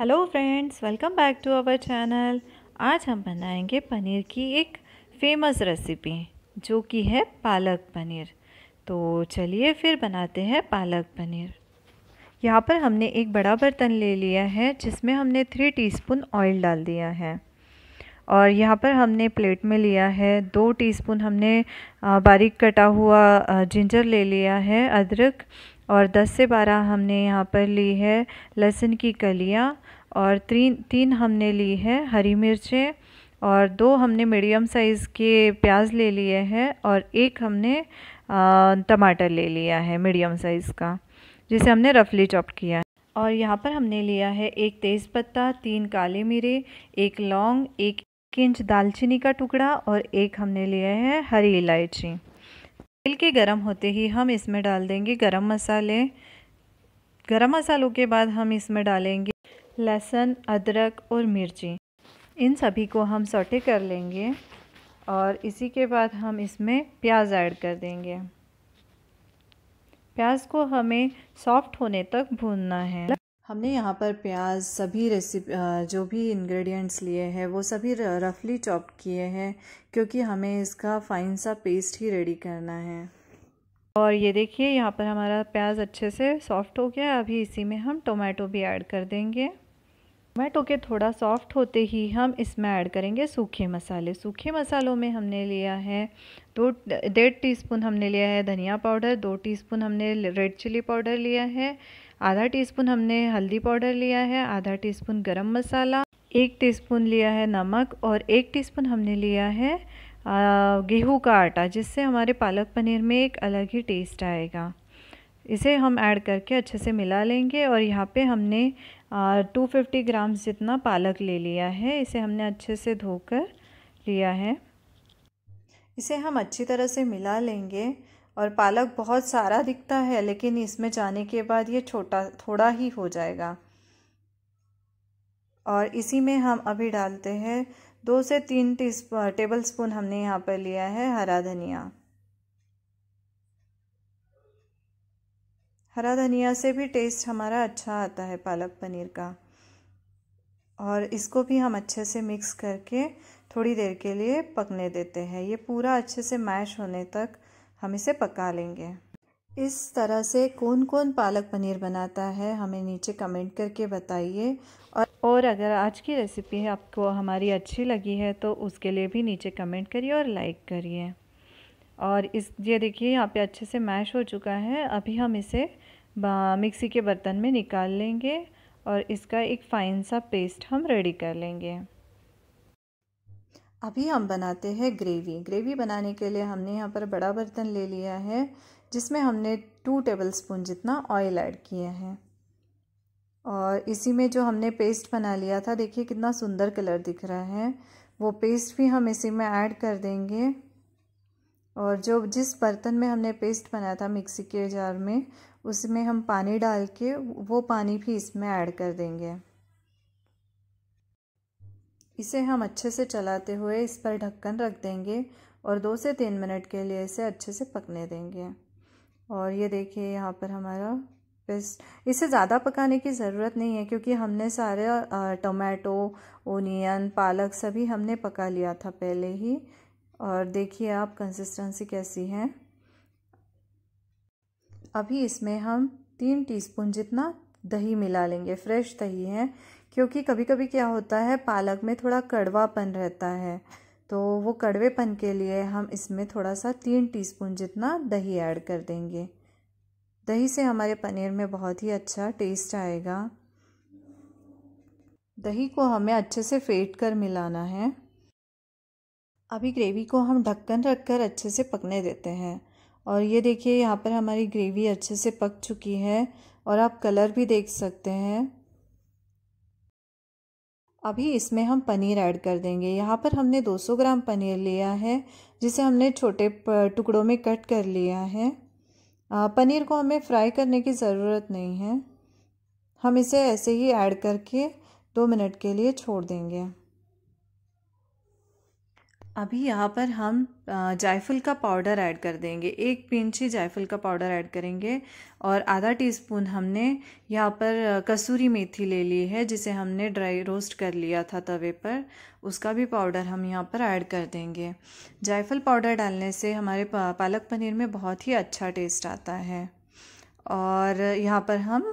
hello friends welcome back to our channel आज हम बनाएंगे पनीर की एक फेमस रेसिपी जो कि है पालक पनीर तो चलिए फिर बनाते हैं पालक पनीर यहाँ पर हमने एक बड़ा बर्तन ले लिया है जिसमें हमने थ्री टीस्पून ऑयल डाल दिया है और यहाँ पर हमने प्लेट में लिया है दो टीस्पून हमने बारीक कटा हुआ जिंजर ले लिया है अदरक और 10 से 12 हमने यहाँ पर ली है लहसुन की कलियाँ और तीन तीन हमने ली है हरी मिर्चें और दो हमने मीडियम साइज़ के प्याज ले लिए हैं और एक हमने टमाटर ले लिया है मीडियम साइज़ का जिसे हमने रफली चॉप किया है और यहाँ पर हमने लिया है एक तेज़पत्ता तीन काले मिरे एक लौंग एक इंच दालचीनी का टुकड़ा और एक हमने लिया है हरी इलायची तेल के गरम होते ही हम इसमें डाल देंगे गरम मसाले गरम मसालों के बाद हम इसमें डालेंगे लहसुन अदरक और मिर्ची इन सभी को हम सौटे कर लेंगे और इसी के बाद हम इसमें प्याज ऐड कर देंगे प्याज को हमें सॉफ्ट होने तक भूनना है हमने यहाँ पर प्याज सभी रेसिपी जो भी इंग्रेडिएंट्स लिए हैं वो सभी रफली चॉप किए हैं क्योंकि हमें इसका फाइन सा पेस्ट ही रेडी करना है और ये देखिए यहाँ पर हमारा प्याज अच्छे से सॉफ्ट हो गया अभी इसी में हम टोमेटो भी ऐड कर देंगे टोमेटो के थोड़ा सॉफ्ट होते ही हम इसमें ऐड करेंगे सूखे मसाले सूखे मसालों में हमने लिया है दो डेढ़ स्पून हमने लिया है धनिया पाउडर दो टीस्पून हमने रेड चिली पाउडर लिया है आधा टीस्पून हमने हल्दी पाउडर लिया है आधा टीस्पून गरम मसाला एक टीस्पून लिया है नमक और एक टीस्पून हमने लिया है गेहूँ का आटा जिससे हमारे पालक पनीर में एक अलग ही टेस्ट आएगा इसे हम ऐड करके अच्छे से मिला लेंगे और यहाँ पे हमने टू फिफ्टी ग्राम्स जितना पालक ले लिया है इसे हमने अच्छे से धोकर लिया है इसे हम अच्छी तरह से मिला लेंगे और पालक बहुत सारा दिखता है लेकिन इसमें जाने के बाद ये छोटा थोड़ा ही हो जाएगा और इसी में हम अभी डालते हैं दो से तीन टी टेबल स्पून हमने यहाँ पर लिया है हरा धनिया हरा धनिया से भी टेस्ट हमारा अच्छा आता है पालक पनीर का और इसको भी हम अच्छे से मिक्स करके थोड़ी देर के लिए पकने देते हैं ये पूरा अच्छे से मैश होने तक हम इसे पका लेंगे इस तरह से कौन कौन पालक पनीर बनाता है हमें नीचे कमेंट करके बताइए और और अगर आज की रेसिपी आपको हमारी अच्छी लगी है तो उसके लिए भी नीचे कमेंट करिए और लाइक करिए और इस ये देखिए यहाँ पे अच्छे से मैश हो चुका है अभी हम इसे मिक्सी के बर्तन में निकाल लेंगे और इसका एक फ़ाइन सा पेस्ट हम रेडी कर लेंगे अभी हम बनाते हैं ग्रेवी ग्रेवी बनाने के लिए हमने यहाँ पर बड़ा बर्तन ले लिया है जिसमें हमने टू टेबल स्पून जितना ऑयल ऐड किया है और इसी में जो हमने पेस्ट बना लिया था देखिए कितना सुंदर कलर दिख रहा है वो पेस्ट भी हम इसी में ऐड कर देंगे और जो जिस बर्तन में हमने पेस्ट बनाया था मिक्सी के जार में उसमें हम पानी डाल के वो पानी भी इसमें ऐड कर देंगे इसे हम अच्छे से चलाते हुए इस पर ढक्कन रख देंगे और दो से तीन मिनट के लिए इसे अच्छे से पकने देंगे और ये देखिए यहाँ पर हमारा पेस्ट इसे ज़्यादा पकाने की ज़रूरत नहीं है क्योंकि हमने सारे टमाटो ओनियन पालक सभी हमने पका लिया था पहले ही और देखिए आप कंसिस्टेंसी कैसी है अभी इसमें हम तीन टीस्पून जितना दही मिला लेंगे फ्रेश दही है क्योंकि कभी कभी क्या होता है पालक में थोड़ा कड़वापन रहता है तो वो कड़वेपन के लिए हम इसमें थोड़ा सा तीन टीस्पून जितना दही ऐड कर देंगे दही से हमारे पनीर में बहुत ही अच्छा टेस्ट आएगा दही को हमें अच्छे से फेट कर मिलाना है अभी ग्रेवी को हम ढक्कन रख कर अच्छे से पकने देते हैं और ये देखिए यहाँ पर हमारी ग्रेवी अच्छे से पक चुकी है और आप कलर भी देख सकते हैं अभी इसमें हम पनीर ऐड कर देंगे यहाँ पर हमने 200 ग्राम पनीर लिया है जिसे हमने छोटे टुकड़ों में कट कर लिया है पनीर को हमें फ्राई करने की ज़रूरत नहीं है हम इसे ऐसे ही ऐड करके दो मिनट के लिए छोड़ देंगे अभी यहाँ पर हम जायफल का पाउडर ऐड कर देंगे एक पिंच ही जायफल का पाउडर ऐड करेंगे और आधा टीस्पून हमने यहाँ पर कसूरी मेथी ले ली है जिसे हमने ड्राई रोस्ट कर लिया था तवे पर उसका भी पाउडर हम यहाँ पर ऐड कर देंगे जायफल पाउडर डालने से हमारे पालक पनीर में बहुत ही अच्छा टेस्ट आता है और यहाँ पर हम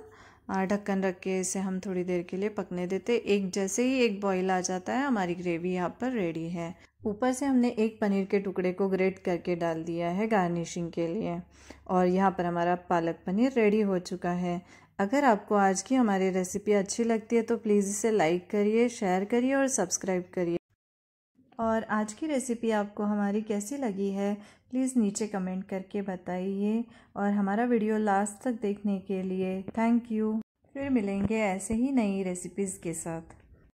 ढक्कन रख के इसे हम थोड़ी देर के लिए पकने देते एक जैसे ही एक बॉईल आ जाता है हमारी ग्रेवी यहाँ पर रेडी है ऊपर से हमने एक पनीर के टुकड़े को ग्रेट करके डाल दिया है गार्निशिंग के लिए और यहाँ पर हमारा पालक पनीर रेडी हो चुका है अगर आपको आज की हमारी रेसिपी अच्छी लगती है तो प्लीज़ इसे लाइक करिए शेयर करिए और सब्सक्राइब करिए और आज की रेसिपी आपको हमारी कैसी लगी है प्लीज़ नीचे कमेंट करके बताइए और हमारा वीडियो लास्ट तक देखने के लिए थैंक यू फिर मिलेंगे ऐसे ही नई रेसिपीज़ के साथ